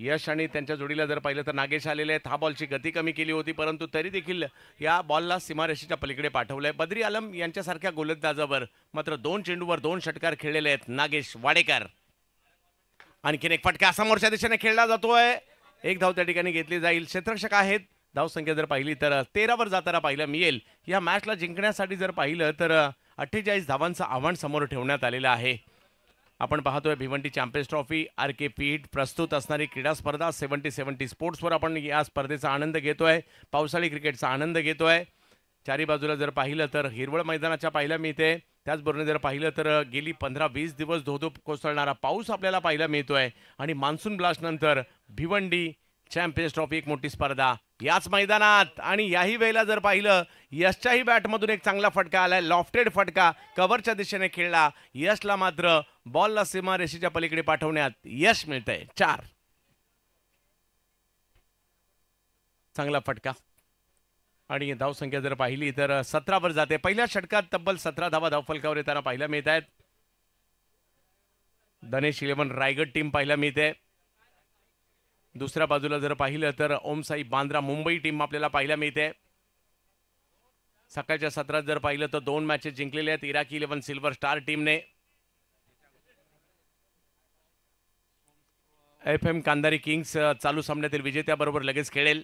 यश आणि त्यांच्या जोडीला जर पाहिलं तर नागेश आलेले आहेत हा बॉलची गती कमी केली होती परंतु तरी देखील या बॉलला सीमारेषेच्या पलीकडे पाठवलं आहे बद्री आलम यांच्यासारख्या गोलंदाजावर मात्र दोन चेंडूवर दोन षटकार खेळलेले आहेत नागेश वाडेकर आणखीन एक फटका समोरच्या दिशेने खेळला जातोय एक धाव त्या ठिकाणी घेतली जाईल क्षेत्रक्षक आहेत धावसंख्या जर पाहिली तर तेरावर जाताना पाहिलं मिळेल या मॅचला जिंकण्यासाठी जर पाहिलं तर अठ्ठेचाळीस धावांचं आव्हान समोर ठेवण्यात आलेलं आहे आपण पाहतोय Bhiwandi champions trophy R K पीठ प्रस्तुत असणारी क्रीडा स्पर्धा सेवन्टी सेवन्टी स्पोर्ट्सवर आपण या स्पर्धेचा आनंद घेतोय पावसाळी क्रिकेटचा आनंद घेतोय चारी बाजूला जर पाहिलं तर हिरवळ मैदानाच्या पाहायला मिळते त्याचबरोबर जर पाहिलं तर गेली पंधरा वीस दिवस धोधो कोसळणारा पाऊस आपल्याला पाहायला मिळतोय आणि मान्सून ब्लास्टनंतर भिवंडी चॅम्पियन्स ट्रॉफी एक मोठी स्पर्धा याच मैदानात आणि याही वेळेला जर पाहिलं यशच्याही बॅटमधून एक चांगला फटका आलाय लॉफ्टेड फटका कव्हरच्या दिशेने खेळला यशला मात्र बॉलला सीमा रेषेच्या पलीकडे पाठवण्यात यश मिळतंय चार चांगला फटका आणि धावसंख्या जर पाहिली तर सतरावर जाते पहिल्या षटकात तब्बल सतरा धावा धावफलकावर येताना पाहायला मिळत आहेत धनेश इलेव्हन रायगड टीम पाहायला मिळते दुसऱ्या बाजूला जर पाहिलं तर ओमसाई बांद्रा मुंबई टीम आपल्याला पाहायला मिळते सकाळच्या सत्रात जर पाहिलं तर दोन मॅचेस जिंकलेले आहेत इराकी इलेव्हन सिल्वर स्टार टीमने एफ एम कांदारी किंग्स चालू सामन्यातील विजेत्याबरोबर लगेच खेळेल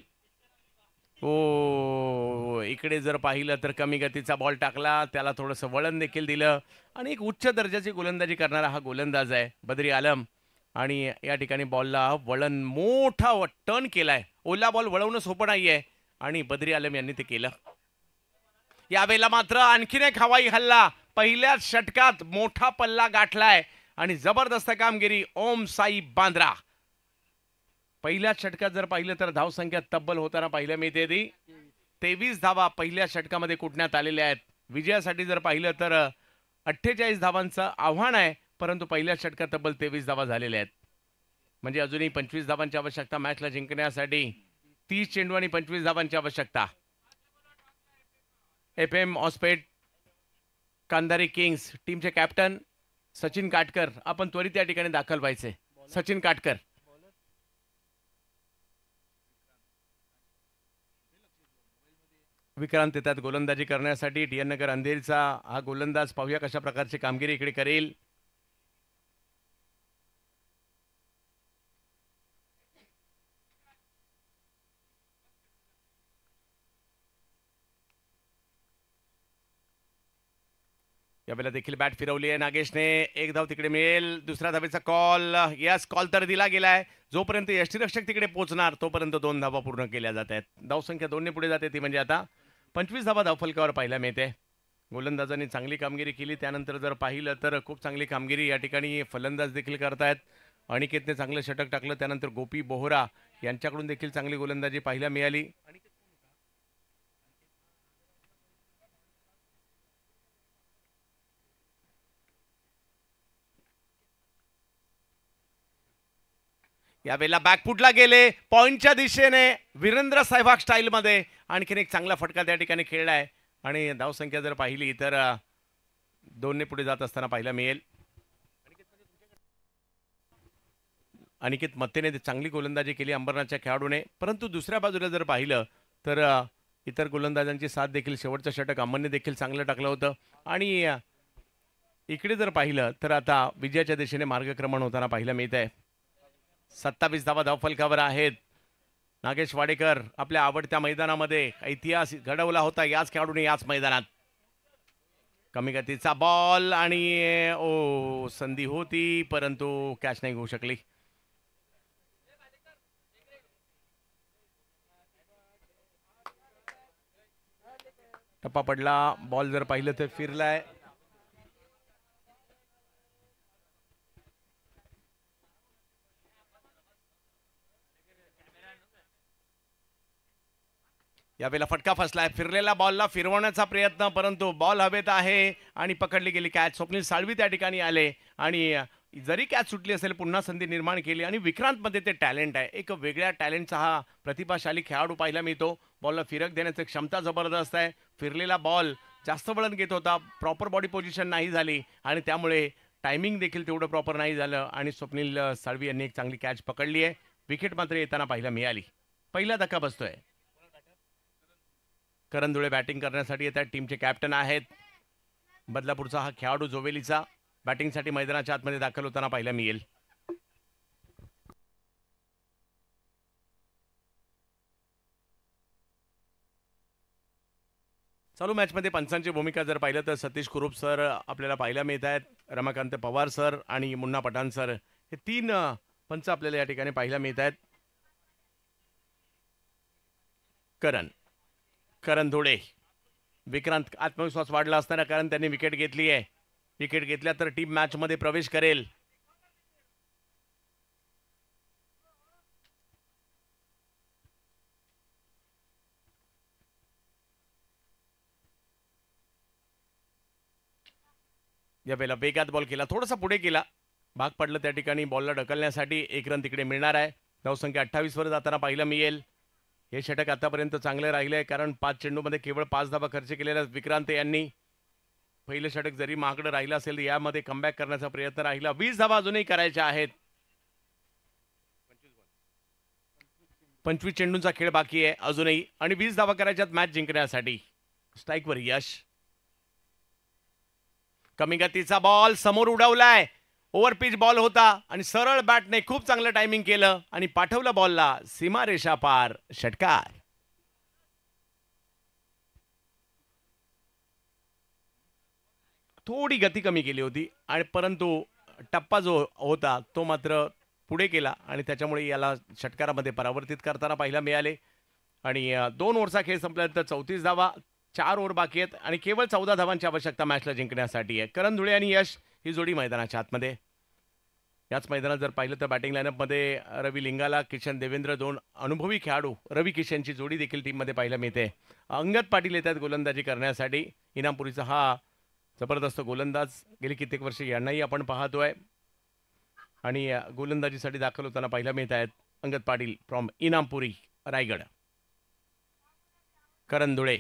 ओ इकडे जर पाहिलं तर कमी गतीचा बॉल टाकला त्याला थोडंसं वळण देखील दिलं आणि एक उच्च दर्जाची गोलंदाजी करणारा हा गोलंदाज आहे बद्री आलम आणि या ठिकाणी बॉलला वळण मोठा टर्न केलाय ओला बॉल वळवणं सोपं नाहीये आणि बद्री आलम यांनी ते केलं यावेळेला मात्र आणखीन एक हवाई हल्ला पहिल्याच षटकात मोठा पल्ला गाठलाय आणि जबरदस्त कामगिरी ओम साई बांद्रा पहिल्याच षटकात जर पाहिलं तर धावसंख्या तब्बल होताना पाहिल्या मिळते ती तेवीस धावा पहिल्या षटकामध्ये कुठण्यात आलेल्या आहेत विजयासाठी जर पाहिलं तर अठ्ठेचाळीस धावांचं आव्हान आहे परंतु पहिल्या षटकात तब्बल तेवीस धावा झालेल्या आहेत म्हणजे अजूनही पंचवीस धावांची आवश्यकता मॅचला जिंकण्यासाठी तीस चेंडू आणि पंचवीस धावांची आवश्यकता F M Hospet Kandari kings टीमचे कॅप्टन सचिन काटकर आपण त्वरित या ठिकाणी दाखल व्हायचे सचिन काटकर विक्रांत येतात गोलंदाजी करण्यासाठी टी एन नगर अंधेरीचा हा गोलंदाज पाहूया कशा प्रकारची कामगिरी इकडे करेल यावेळेला देखील बॅट फिरवली आहे नागेशने एक धाव तिकडे मिळेल दुसऱ्या धावेचा कॉल यास कॉल तर दिला गेलाय जोपर्यंत यष्टीरक्षक तिकडे पोहोचणार तोपर्यंत दोन धावा पूर्ण केल्या जात आहेत धावसंख्या दोनने पुढे जाते ती म्हणजे आता पंचवीस धावा धावफलकावर पाहायला मिळते गोलंदाजांनी चांगली कामगिरी केली त्यानंतर जर पाहिलं तर खूप चांगली कामगिरी या ठिकाणी फलंदाज देखील करतायत अनिकेतने चांगलं षटक टाकलं त्यानंतर गोपी बोहरा यांच्याकडून देखील चांगली गोलंदाजी पाहायला मिळाली यावेळेला बॅकफुटला गेले पॉईंटच्या दिशेने वीरेंद्र स्टाईल स्टाईलमध्ये आणखीन एक चांगला फटका त्या ठिकाणी खेळला आहे आणि धावसंख्या जर पाहिली तर दोनने पुढे जात असताना पाहायला मिळेल अनिकेत मत्तेने चांगली गोलंदाजी केली अंबरनाथच्या खेळाडूने परंतु दुसऱ्या बाजूला जर पाहिलं तर इतर गोलंदाजांची साथ देखील शेवटचं षटक अमनने देखील चांगलं टाकलं होतं आणि इकडे जर पाहिलं तर आता विजयाच्या दिशेने मार्गक्रमण होताना पाहायला मिळत आहे सत्तावीस धावा धावफलकावर आहेत नागेश वाडेकर आपल्या आवडत्या मैदानामध्ये इतिहास घडवला होता याच खेळाडूने याच मैदानात कमी गतीचा बॉल आणि ओ संधी होती परंतु कॅच नाही होऊ शकली टप्पा पडला बॉल जर पाहिलं तर फिरलाय यावेळेला फटका फसलाय फिरलेला बॉलला फिरवण्याचा प्रयत्न परंतु बॉल हवेत आहे आणि पकडली गेली कॅच स्वप्नील साळवी त्या ठिकाणी आले आणि जरी कॅच सुटली असेल पुन्हा संधी निर्माण केली आणि विक्रांतमध्ये ते टॅलेंट आहे एक वेगळ्या टॅलेंटचा हा प्रतिभाशाली खेळाडू पाहायला मिळतो बॉलला फिरक देण्याची क्षमता जबरदस्त आहे फिरलेला बॉल जास्त वळण घेत होता प्रॉपर बॉडी पोझिशन नाही झाली आणि त्यामुळे टायमिंग देखील तेवढं प्रॉपर नाही झालं आणि स्वप्नील साळवी यांनी एक चांगली कॅच पकडली आहे विकेट मात्र येताना पाहायला मिळाली पहिला धक्का बसतोय करण धुळे बॅटिंग करण्यासाठी येतात टीमचे कॅप्टन आहेत बदलापूरचा हा खेळाडू जोवेलीचा बॅटिंगसाठी मैदानाच्या आतमध्ये दाखल होताना पाहायला मिळेल चालू मॅचमध्ये पंचांची भूमिका जर पाहिलं तर सतीश कुरूप सर आपल्याला पाहायला मिळत आहेत रमाकांत पवार सर आणि मुन्ना पठाण सर हे तीन पंच आपल्याला या ठिकाणी पाहायला मिळत आहेत करण करण धुळे विक्रांत आत्मविश्वास वाढला असताना कारण त्यांनी विकेट घेतली आहे विकेट घेतल्या तर टीम मॅच मध्ये प्रवेश करेल या वेळेला वेगात बॉल केला थोडासा पुढे केला भाग पडला त्या ठिकाणी बॉलला ढकलण्यासाठी एक रन तिकडे मिळणार आहे धावसंख्या अठ्ठावीस वर जाताना पाहिलं मिळेल हे षटक आतापर्यंत चांगले राहिले आहे कारण पाच चेंडूमध्ये केवळ पाच धाबा खर्च केलेला विक्रांत यांनी पहिलं षटक जरी महागडं राहिलं असेल तर यामध्ये कमबॅक करण्याचा प्रयत्न राहिला वीस धाबा अजूनही करायच्या आहेत पंचवीस चेंडूंचा खेळ बाकी आहे अजूनही आणि वीस धाबा करायच्यात मॅच जिंकण्यासाठी स्ट्राईकवर यश कमी गतीचा बॉल समोर उडवलाय ओव्हर पिच बॉल होता आणि सरळ बॅटने खूप चांगलं टायमिंग केलं आणि पाठवलं बॉलला रेषा पार षटकार थोडी गती कमी केली होती आणि परंतु टप्पा जो होता तो मात्र पुढे केला आणि त्याच्यामुळे याला षटकारामध्ये परावर्तित करताना पाहायला मिळाले आणि दोन ओव्हरचा खेळ संपल्यानंतर चौतीस धावा चार ओव्हर बाकी आहेत आणि केवळ चौदा धावांची आवश्यकता मॅचला जिंकण्यासाठी आहे करण धुळे आणि यश ही जोडी मैदानाच्या आतमध्ये याच मैदानात जर पाहिलं तर बॅटिंग लाईनअपमध्ये रवी लिंगाला किशन देवेंद्र दोन अनुभवी खेळाडू रवी किशनची जोडी देखील टीममध्ये पाहायला मिळते अंगद पाटील येतात गोलंदाजी करण्यासाठी इनामपुरीचा हा जबरदस्त गोलंदाज गेली कित्येक वर्ष यांनाही आपण पाहतोय आणि गोलंदाजीसाठी दाखल होताना पाहायला मिळत आहेत अंगद पाटील फ्रॉम इनामपुरी रायगड करंदुळे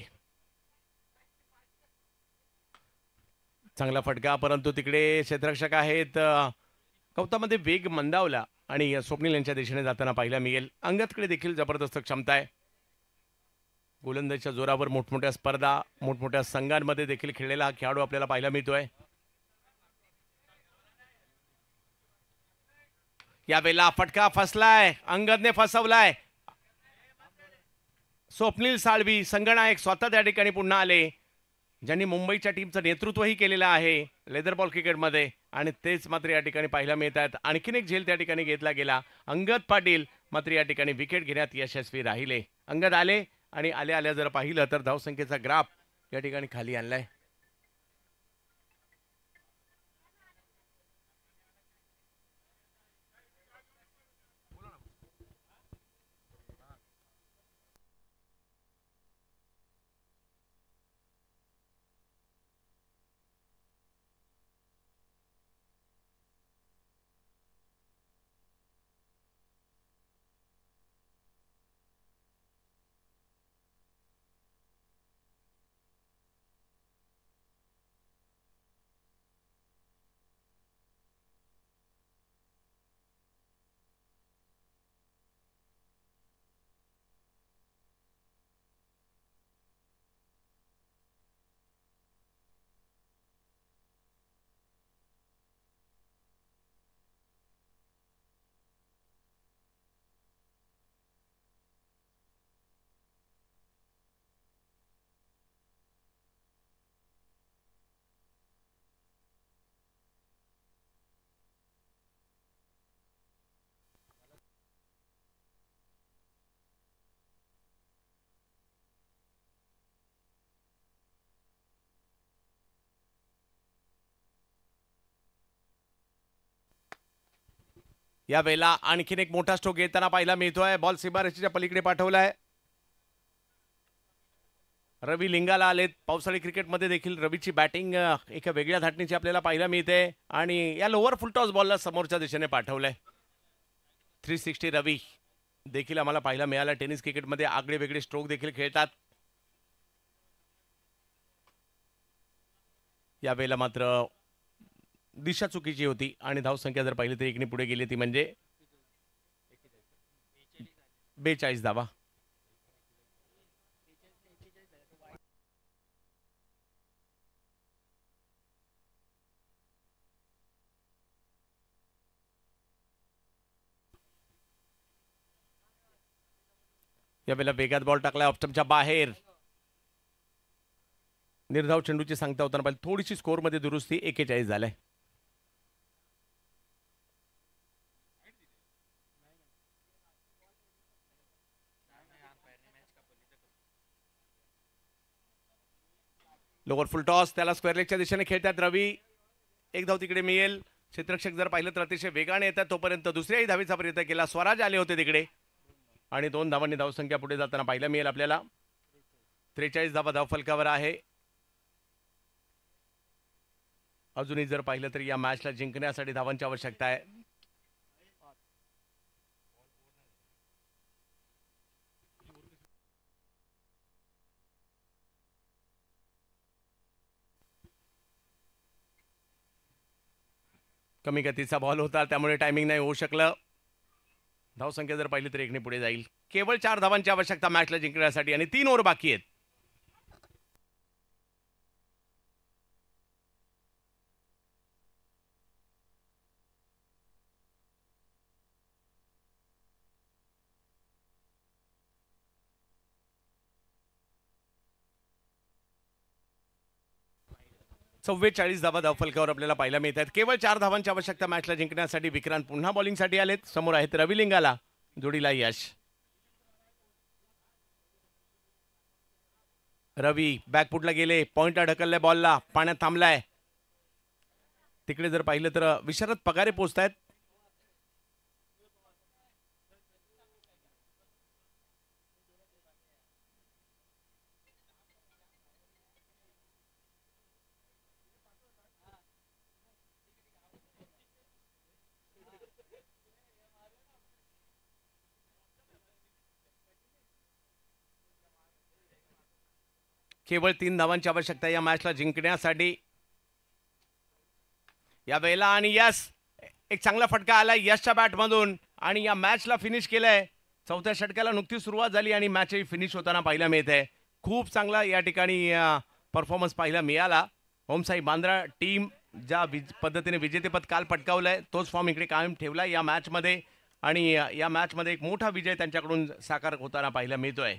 चांगला फटका परंतु तिकडे क्षेत्ररक्षक आहेत कवतामध्ये वेग मंदावला आणि स्वप्नील यांच्या दिशेने जाताना पाहिला मिळेल अंगतकडे देखील जबरदस्त क्षमता आहे गोलंदाजच्या जोरावर मोठमोठ्या स्पर्धा मोठमोठ्या संघांमध्ये देखील खेळलेला हा खेळाडू आपल्याला पाहायला मिळतोय यावेळेला फटका फसलाय अंगदने फसवलाय स्वप्नील साळवी संगणायक स्वतः त्या ठिकाणी पुन्हा आले ज्यांनी मुंबईच्या टीमचं नेतृत्वही केलेलं आहे लेदरबॉल क्रिकेटमध्ये आणि तेच मात्र या ठिकाणी पाहायला मिळत आहेत आणखीन एक झेल त्या ठिकाणी घेतला गेला अंगद पाटील मात्र या ठिकाणी विकेट घेण्यात यशस्वी राहिले अंगद आले आणि आले आल्या जर पाहिलं तर धावसंख्येचा ग्राफ या ठिकाणी खाली आणलाय या वेळेला आणखीन एक मोठा स्ट्रोक येताना पाहायला मिळतोय बॉल सीमारेषेच्या पलीकडे पाठवला आहे रवी लिंगाला आलेत पावसाळी क्रिकेटमध्ये देखील रवीची बॅटिंग एका वेगळ्या धाटणीची आपल्याला पाहायला मिळते आणि या लोअर फुलटॉस बॉलला समोरच्या दिशेने पाठवलंय थ्री सिक्स्टी रवी देखील आम्हाला पाहायला मिळाला टेनिस क्रिकेटमध्ये आगळे वेगळे स्ट्रोक देखील खेळतात यावेळेला मात्र दिशा चुकीची होती आणि धावसंख्या जर पाहिली तर एकने पुढे गेली ती म्हणजे बेचाळीस धावा यावेळेला वेगात बॉल टाकलाय ऑप्शनच्या बाहेर निर्धाव चेंडूची सांगता होताना पाहिजे थोडीशी मध्ये दुरुस्ती एकेचाळीस झालाय लोवर फुल टॉस त्याला स्क्वेअर लेगच्या दिशेने खेळतात रवी एक धाव तिकडे मिळेल क्षेत्रक्षक जर पाहिलं तर अतिशय वेगाने येतात तोपर्यंत दुसऱ्याही धावीचा प्रयत्न केला स्वराज आले होते तिकडे आणि दोन धावांनी धावसंख्या पुढे जाताना पाहिलं मिळेल आपल्याला त्रेचाळीस धावा धावफलकावर आहे अजूनही जर पाहिलं तर या मॅचला जिंकण्यासाठी धावांची आवश्यकता आहे कमी गतीचा बॉल होता त्यामुळे टायमिंग नाही होऊ शकलं धावसंख्या जर पाहिली तर एकने पुढे जाईल केवळ चार धावांची आवश्यकता मॅचला जिंकण्यासाठी आणि तीन ओव्हर बाकी आहेत चव्वेचाळीस धावा धावफलकावर आपल्याला पाहायला मिळत आहेत केवळ चार धावांची आवश्यकता मॅचला जिंकण्यासाठी विक्रांत पुन्हा बॉलिंगसाठी आलेत समोर आहेत रविलिंगाला जोडीला यश रवी बॅकफुटला गेले पॉइंट ढकललाय बॉलला पाण्यात थांबलाय तिकडे जर पाहिलं तर विशारद पगारे पोचतायत केवळ तीन धावांची आवश्यकता या मॅचला जिंकण्यासाठी या वेळेला आणि यस एक चांगला फटका आला यशच्या बॅटमधून आणि या मॅचला फिनिश केलंय चौथ्या षटकाला नुकतीच सुरुवात झाली आणि मॅचही फिनिश होताना पाहायला मिळते खूप चांगला या ठिकाणी परफॉर्मन्स पाहायला मिळाला ओमसाई बांद्रा टीम ज्या विज पद्धतीने विजेतेपद काल पटकावलं तोच फॉर्म इकडे कायम ठेवला या मॅचमध्ये आणि या मॅचमध्ये एक मोठा विजय त्यांच्याकडून साकार होताना पाहायला मिळतोय